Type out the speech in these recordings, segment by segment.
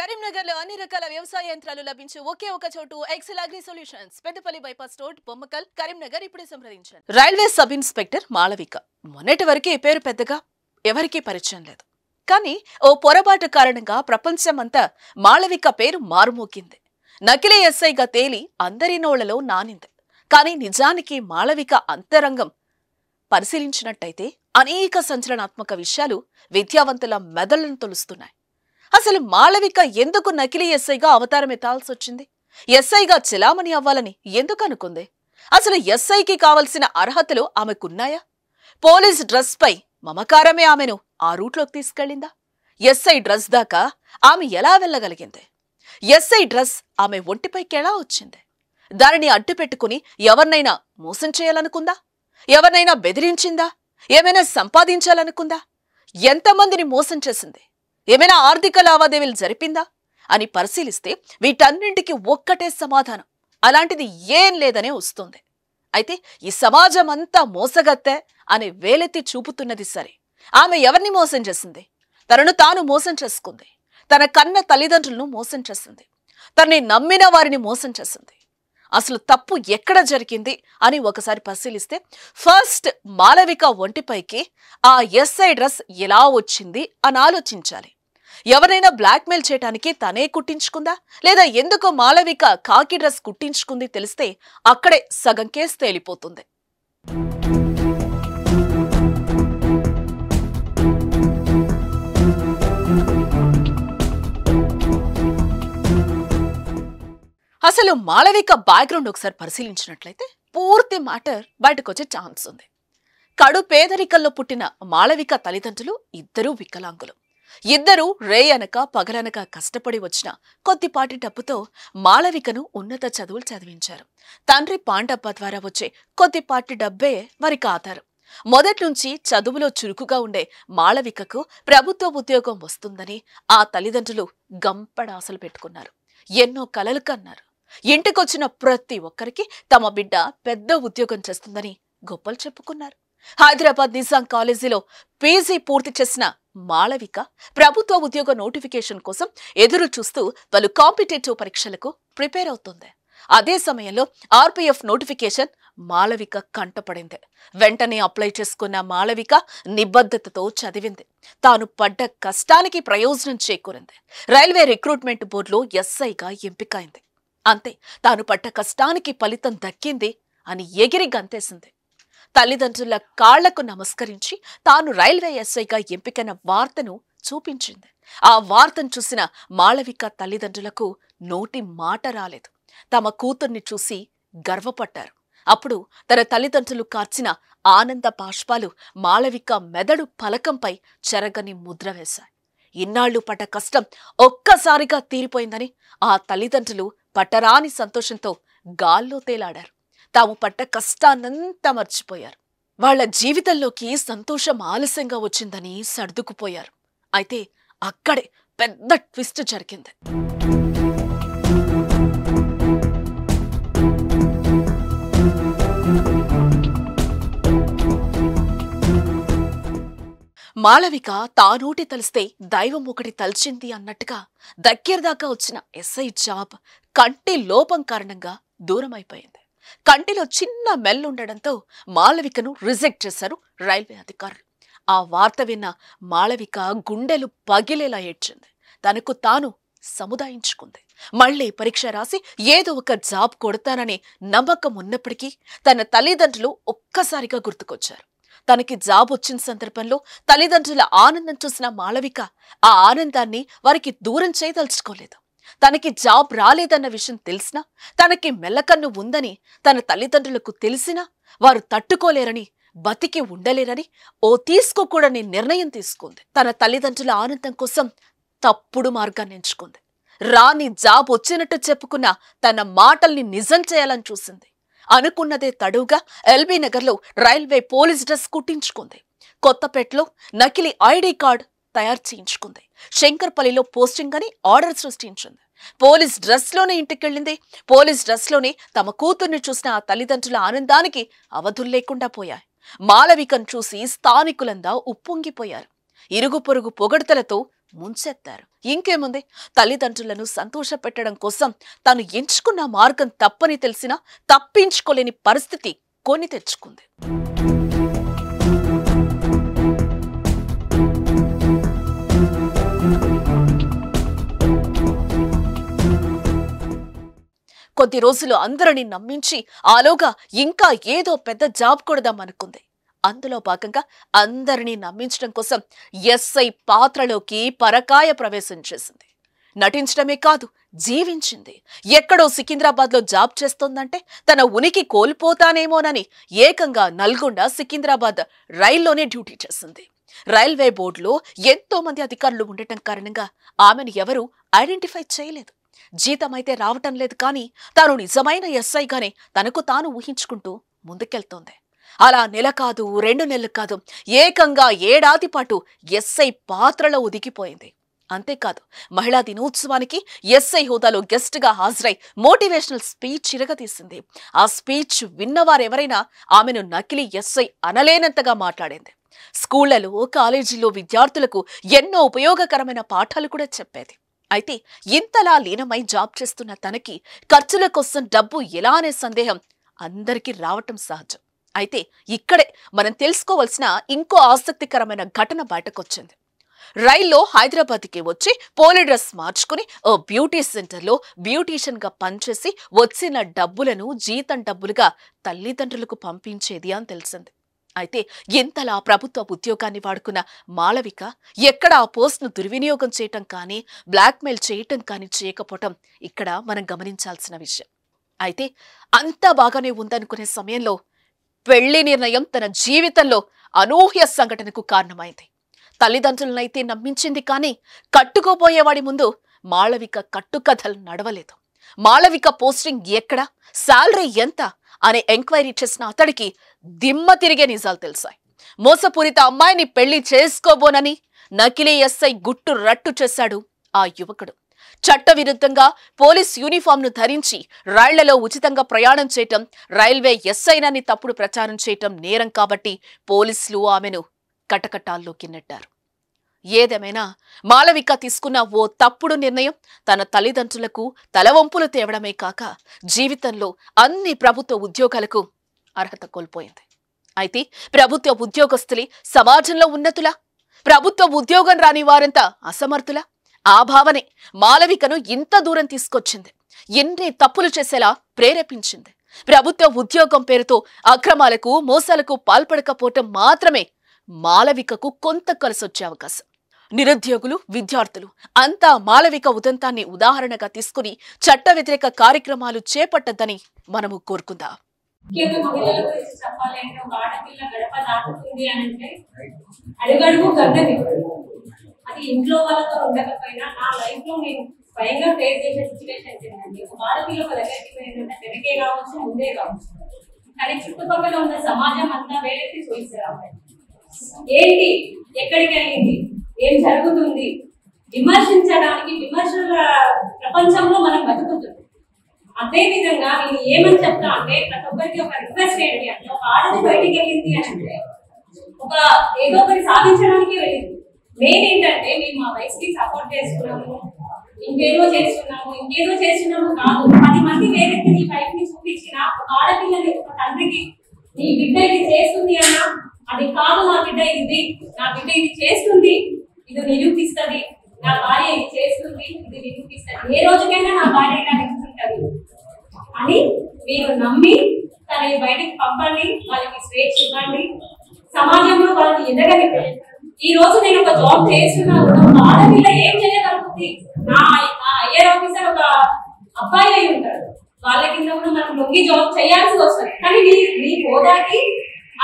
కరీంనగర్ లో అన్ని రకాల వ్యవసాయ యంత్రాలు లభించే ఒకే ఒక చోటు Excel agri solutions Peddapalli bypass road Bommakal Karimnagar ఇప్పుడే సంప్రదించారు రైల్వే సబ్ ఇన్స్పెక్టర్ మాళవిక మొన్నటి వరకే పేరు పెద్దగా ఎవరికీ పరిచయం లేదు కానీ ఓ పొరపాటు కారణంగా ప్రపంచమంతా మాళవిక పేరు మారుమోకింది నకిలీ ఎస్ఐగా తేలి అందరి నోళ్లలో నానింది కానీ నిజానికి మాళవిక అంతరంగం పరిశీలించినట్టయితే అనేక సంచలనాత్మక విషయాలు విద్యావంతుల మెదళ్లను తొలుస్తున్నాయి అసలు మాళవిక ఎందుకు నకిలీ ఎస్ఐగా అవతారం ఎత్తాల్సి వచ్చింది ఎస్ఐగా చెలామణి అవ్వాలని ఎందుకు అనుకుంది అసలు ఎస్ఐకి కావలసిన అర్హతలు ఆమెకున్నాయా పోలీస్ పై మమకారమే ఆమెను ఆ రూట్లోకి తీసుకెళ్ళిందా ఎస్ఐ డ్రెస్ దాకా ఆమె ఎలా వెళ్ళగలిగింది ఎస్ఐ డ్రెస్ ఆమె ఒంటిపై కెలా వచ్చింది దానిని అడ్డుపెట్టుకుని ఎవరినైనా మోసం చేయాలనుకుందా ఎవరినైనా బెదిరించిందా ఏమైనా సంపాదించాలనుకుందా ఎంతమందిని మోసం చేసింది ఏమైనా ఆర్థిక లావాదేవీలు జరిపిందా అని పరిశీలిస్తే వీటన్నింటికి ఒక్కటే సమాధానం అలాంటిది ఏం లేదనే వస్తుంది అయితే ఈ సమాజం అంతా మోసగత్తె అని వేలెత్తి చూపుతున్నది సరే ఆమె ఎవరిని మోసం చేసింది తనను తాను మోసం చేసుకుంది తన కన్న తల్లిదండ్రులను మోసం చేసింది తనని నమ్మిన వారిని మోసం చేసింది అసలు తప్పు ఎక్కడ జరిగింది అని ఒకసారి పరిశీలిస్తే ఫస్ట్ మాలవిక ఒంటిపైకి ఆ ఎస్ఐ డ్రెస్ ఎలా వచ్చింది అని ఆలోచించాలి ఎవరైనా బ్లాక్మెయిల్ చేయడానికి తనే కుట్టించుకుందా లేదా ఎందుకో మాలవిక కాకి డ్రెస్ కుట్టించుకుంది తెలిస్తే అక్కడే సగం కేసు తేలిపోతుంది అసలు మాలవిక బ్యాక్గ్రౌండ్ ఒకసారి పరిశీలించినట్లయితే పూర్తి మ్యాటర్ బయటకు వచ్చే ఛాన్స్ ఉంది కడు పేదరికల్లో పుట్టిన మాళవిక తల్లిదండ్రులు ఇద్దరూ వికలాంగులు ఇద్దరూ రే అనక పగలనక కష్టపడి వచ్చిన కొద్దిపాటి డబ్బుతో మాళవికను ఉన్నత చదువులు చదివించారు తండ్రి పాండప్ప ద్వారా వచ్చే కొద్దిపాటి డబ్బే వారి ఆధారం మొదట్నుంచి చదువులో చురుకుగా ఉండే మాళవికకు ప్రభుత్వ ఉద్యోగం వస్తుందని ఆ తల్లిదండ్రులు గంపడ ఆశలు పెట్టుకున్నారు ఎన్నో కలలు కన్నారు ఇంటికొచ్చిన ప్రతి ఒక్కరికి తమ బిడ్డ పెద్ద ఉద్యోగం చేస్తుందని గొప్పలు చెప్పుకున్నారు హైదరాబాద్ నిజాం కాలేజీలో పీజీ పూర్తి చేసిన మాళవిక ప్రభుత్వ ఉద్యోగ నోటిఫికేషన్ కోసం ఎదురు చూస్తూ పలు కాంపిటేటివ్ పరీక్షలకు ప్రిపేర్ అవుతుంది అదే సమయంలో ఆర్పీఎఫ్ నోటిఫికేషన్ మాళవిక కంటపడింది వెంటనే అప్లై చేసుకున్న మాళవిక నిబద్ధతతో చదివింది తాను పడ్డ కష్టానికి ప్రయోజనం చేకూరింది రైల్వే రిక్రూట్మెంట్ బోర్డులో ఎస్ఐగా ఎంపికైంది అంతే తాను పడ్డ కష్టానికి ఫలితం దక్కింది అని ఎగిరి గంతేసింది తల్లిదండ్రుల కాళ్లకు నమస్కరించి తాను రైల్వే ఎస్ఐగా ఎంపికైన వార్తను చూపించింది ఆ వార్తను చూసిన మాళవిక తల్లిదండ్రులకు నోటి మాట రాలేదు తమ కూతుర్ని చూసి గర్వపడ్డారు అప్పుడు తన తల్లిదండ్రులు కార్చిన ఆనంద బాష్పాలు మాళవిక మెదడు పలకంపై చెరగని ముద్ర వేశాయి ఇన్నాళ్లు పడ్డ కష్టం ఒక్కసారిగా తీరిపోయిందని ఆ తల్లిదండ్రులు పట్టరాని సంతోషంతో గాల్లో తేలాడారు తాము పడ్డ కష్టాన్నంతా మర్చిపోయారు వాళ్ల జీవితంలోకి సంతోషం ఆలస్యంగా వచ్చిందని సర్దుకుపోయారు అయితే అక్కడే పెద్ద ట్విస్ట్ జరిగింది మాళవిక తానోటి తలిస్తే దైవం ఒకటి తలిచింది అన్నట్టుగా దగ్గరదాకా వచ్చిన ఎస్ఐ జాబ్ కంటి లోపం కారణంగా దూరమైపోయింది కంటిలో చిన్న మెల్లుండడంతో మాలవికను రిజెక్ట్ చేశారు రైల్వే అధికారులు ఆ వార్త విన్న మాళవిక గుండెలు పగిలేలా ఏడ్చింది తనకు తాను సముదాయించుకుంది మళ్లీ పరీక్ష రాసి ఏదో ఒక జాబ్ కొడతాననే నమ్మకం ఉన్నప్పటికీ తన తల్లిదండ్రులు ఒక్కసారిగా గుర్తుకొచ్చారు తనకి జాబ్ వచ్చిన సందర్భంలో తల్లిదండ్రుల ఆనందం చూసిన మాళవిక ఆ ఆనందాన్ని వారికి దూరం చేయదలుచుకోలేదు తనకి జాబ్ రాలేదన్న విషయం తెలిసినా తనకి మెల్లకన్ను ఉందని తన తల్లిదండ్రులకు తెలిసినా వారు తట్టుకోలేరని బతికి ఉండలేరని ఓ తీసుకోకూడని నిర్ణయం తీసుకుంది తన తల్లిదండ్రుల ఆనందం కోసం తప్పుడు మార్గాన్ని ఎంచుకుంది రాని జాబ్ వచ్చినట్టు చెప్పుకున్న తన మాటల్ని నిజం చేయాలని చూసింది అనుకున్నదే తడువుగా ఎల్బీ నగర్లో రైల్వే పోలీస్ డ్రెస్ కుట్టించుకుంది కొత్తపేటలో నకిలీ ఐడి కార్డ్ తయారు చేయించుకుంది శంకర్పల్లిలో పోస్టింగ్ అని ఆర్డర్ సృష్టించింది పోలీస్ డ్రెస్లోనే ఇంటికెళ్ళింది పోలీస్ డ్రెస్లోనే తమ కూతుర్ని చూసిన ఆ తల్లిదండ్రుల ఆనందానికి అవధులు లేకుండా పోయాయి మాలవికను చూసి స్థానికులందా ఉప్పొంగిపోయారు ఇరుగు పొరుగు పొగడతలతో ముంచెత్తారు ఇంకేముంది తల్లిదండ్రులను సంతోషపెట్టడం కోసం తాను ఎంచుకున్న మార్గం తప్పని తెలిసినా తప్పించుకోలేని పరిస్థితి కొని తెచ్చుకుంది కొద్ది రోజులు అందరినీ నమ్మించి ఆలోగా ఇంకా ఏదో పెద్ద జాబ్ కొడదామనుకుంది అందులో భాగంగా అందరినీ నమ్మించడం కోసం ఎస్ఐ పాత్రలోకి పరకాయ ప్రవేశం చేసింది నటించడమే కాదు జీవించింది ఎక్కడో సికింద్రాబాద్లో జాబ్ చేస్తోందంటే తన ఉనికి కోల్పోతానేమోనని ఏకంగా నల్గొండ సికింద్రాబాద్ రైల్లోనే డ్యూటీ చేసింది రైల్వే బోర్డులో ఎంతో మంది అధికారులు ఉండటం కారణంగా ఆమెను ఎవరూ ఐడెంటిఫై చేయలేదు జీతమైతే రావటం లేదు కానీ తాను నిజమైన ఎస్ఐగానే తనకు తాను ఊహించుకుంటూ ముందుకెళ్తోంది అలా నెల కాదు రెండు నెలలు కాదు ఏకంగా ఏడాది పాటు ఎస్ఐ పాత్రలో ఉదికిపోయింది అంతేకాదు మహిళా దినోత్సవానికి ఎస్ఐ హోదాలో గెస్ట్గా హాజరై మోటివేషనల్ స్పీచ్ ఇరగతీసింది ఆ స్పీచ్ విన్నవారెవరైనా ఆమెను నకిలీ ఎస్ఐ అనలేనంతగా మాట్లాడింది స్కూళ్లలో కాలేజీలో విద్యార్థులకు ఎన్నో ఉపయోగకరమైన పాఠాలు కూడా చెప్పేది అయితే ఇంతలా లీనమై జాబ్ చేస్తున్న తనకి ఖర్చుల కోసం డబ్బు ఎలా అనే సందేహం అందరికీ రావటం సహజం అయితే ఇక్కడే మనం తెలుసుకోవాల్సిన ఇంకో ఆసక్తికరమైన ఘటన బయటకొచ్చింది రైల్లో హైదరాబాద్కి వచ్చి పోలి డ్రెస్ మార్చుకుని ఓ బ్యూటీ సెంటర్లో బ్యూటీషియన్గా పనిచేసి వచ్చిన డబ్బులను జీతం డబ్బులుగా తల్లిదండ్రులకు పంపించేది అని తెలిసింది అయితే ఇంతలా ప్రభుత్వ ఉద్యోగాన్ని వాడుకున్న మాళవిక ఎక్కడ ఆ పోస్ట్ను దుర్వినియోగం చేయటం కానీ బ్లాక్మెయిల్ చేయటం కానీ చేయకపోవటం ఇక్కడ మనం గమనించాల్సిన విషయం అయితే అంతా బాగానే ఉందనుకునే సమయంలో పెళ్లి నిర్ణయం తన జీవితంలో అనూహ్య సంఘటనకు కారణమైంది తల్లిదండ్రులనైతే నమ్మించింది కానీ కట్టుకోబోయేవాడి ముందు మాళవిక కట్టుకథలు నడవలేదు మాళవిక పోస్టింగ్ ఎక్కడ శాలరీ ఎంత అనే ఎంక్వైరీ చేసిన అతడికి దిమ్మ తిరిగే నిజాలు తెలిసాయి మోసపూరిత అమ్మాయిని పెళ్లి చేసుకోబోనని నకిలీ ఎస్ఐ గుట్టు రట్టు చేశాడు ఆ యువకుడు చట్టవిరుద్ధంగా పోలీస్ యూనిఫామ్ను ధరించి రైళ్లలో ఉచితంగా ప్రయాణం చేయటం రైల్వే ఎస్ఐనని తప్పుడు ప్రచారం చేయటం నేరం కాబట్టి పోలీసులు ఆమెను కటకటాల్లోకి నెట్టారు ఏదేమైనా మాలవిక తీసుకున్న ఓ తప్పుడు నిర్ణయం తన తల్లిదండ్రులకు తలవంపులు తేవడమే కాక జీవితంలో అన్ని ప్రభుత్వ ఉద్యోగాలకు అర్హత కోల్పోయింది అయితే ప్రభుత్వ ఉద్యోగస్తులే సమాజంలో ఉన్నతులా ప్రభుత్వ ఉద్యోగం రాని వారంత అసమర్థుల ఆ భావనే మాలవికను ఇంత దూరం తీసుకొచ్చింది ఎన్ని తప్పులు చేసేలా ప్రేరేపించింది ప్రభుత్వ ఉద్యోగం పేరుతో అక్రమాలకు మోసాలకు పాల్పడకపోవటం మాత్రమే మాలవికకు కొంత కలిసొచ్చే అవకాశం నిరుద్యోగులు విద్యార్థులు అంతా మాలవిక ఉదంతాన్ని ఉదాహరణగా తీసుకుని చట్ట వ్యతిరేక కార్యక్రమాలు చేపట్టద్దని మనము కోరుకుందాం మహిళల గురించి ఒక గడప దాటుతుంది అని అంటే అడుగడుగు కన్నది అది ఇంట్లో వాళ్ళతో ఉండకపోయినా నా లైఫ్ లో నేను భయంగా ఫేస్ చేసే సిచ్యువేషన్ ఏంటంటే ఒక ఆడపిల్ల ఒక దగ్గరికి పోయిందంటే వెనకే కావచ్చు ముందే కావచ్చు కానీ చుట్టుపక్కల ఉన్న సమాజం అంతా వేలెత్తి చూపిస్తారు ఏంటి ఎక్కడికి వెళ్ళింది ఏం జరుగుతుంది విమర్శించడానికి విమర్శల ప్రపంచంలో అదే విధంగా నేను ఏమని చెప్తా అంటే ప్రతి ఒక్కరికి ఒక రిక్వెస్ట్ చేయండి అంటే ఒక ఆడది బయటికి వెళ్ళింది అని అంటే ఒక ఏదో ఒకటి సాధించడానికి వెళ్ళింది మెయిన్ ఏంటంటే మేము మా వయసుకి సపోర్ట్ చేస్తున్నాము ఇంకేదో చేస్తున్నాము ఇంకేదో చేస్తున్నాము కాదు పది మంది వేరే నీ ని చూపించిన ఒక ఆడపిల్లని ఒక తండ్రికి నీ బిడ్డ ఇది చేస్తుంది అన్నా అది కాదు నా బిడ్డ ఇది నా బిడ్డ ఇది చేస్తుంది ఇది నిరూపిస్తుంది నా భార్య ఇది చేస్తుంది ఇది నిరూపిస్తాను ఏ రోజుకైనా నా భార్య ఇలా అని మీరు నమ్మి తనని బయటకు పంపండి వాళ్ళకి స్వేచ్ఛ ఇవ్వండి సమాజంలో వాళ్ళని ఎదగని ఈ రోజు నేను ఒక జాబ్ చేస్తున్నా కూడా మీద ఏం చేయగలుగుతుంది నా ఐఆర్ ఆఫీసర్ ఒక అబ్బాయి అయి ఉంటాడు వాళ్ళ కింద కూడా మనం నొంగి జాబ్ చేయాల్సి వస్తుంది కానీ మీ నీ హోదాకి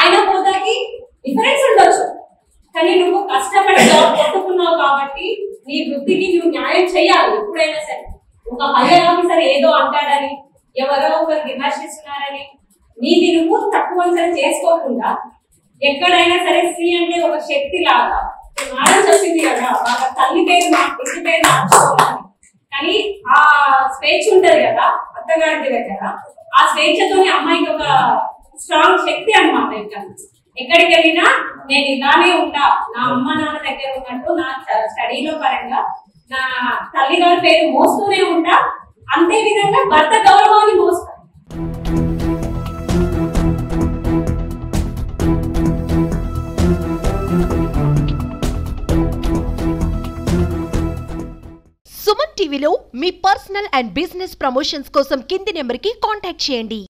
ఆయన హోదాకి డిఫరెన్స్ ఉండొచ్చు కానీ నువ్వు కష్టపడి జాబ్ కొట్టుకున్నావు కాబట్టి నీ వృత్తికి నువ్వు న్యాయం చేయాలి ఎప్పుడైనా సరే ఒక హైయర్ ఆఫీసర్ ఏదో అంటాడని ఎవరో ఒకరు విమర్శిస్తున్నారని నీది నువ్వు తక్కువ చేసుకోకుండా ఎక్కడైనా సరే స్త్రీ అంటే ఒక శక్తి లాగా మాడం చెప్పింది కదా వాళ్ళ తల్లి పేరు మా ఇంటి పేరు మార్చుకోవాలి కానీ ఆ స్వేచ్ఛ ఉంటది కదా అత్తగారి దగ్గర ఆ స్వేచ్ఛతోనే అమ్మాయికి ఒక స్ట్రాంగ్ శక్తి అనమాట ఇక్కడ ఎక్కడికి వెళ్ళినా నేను ఇలానే ఉంటా నా అమ్మ నాన్న దగ్గర ఉన్నట్టు నా స్టడీలో పరంగా నా తల్లిగారి పేరు మోస్తూనే ఉంటా అంతే విధంగా భర్త గౌరవాన్ని మోస్తా సుమన్ టీవీలో మీ పర్సనల్ అండ్ బిజినెస్ ప్రమోషన్స్ కోసం కింది నెంబర్కి కాంటాక్ట్ చేయండి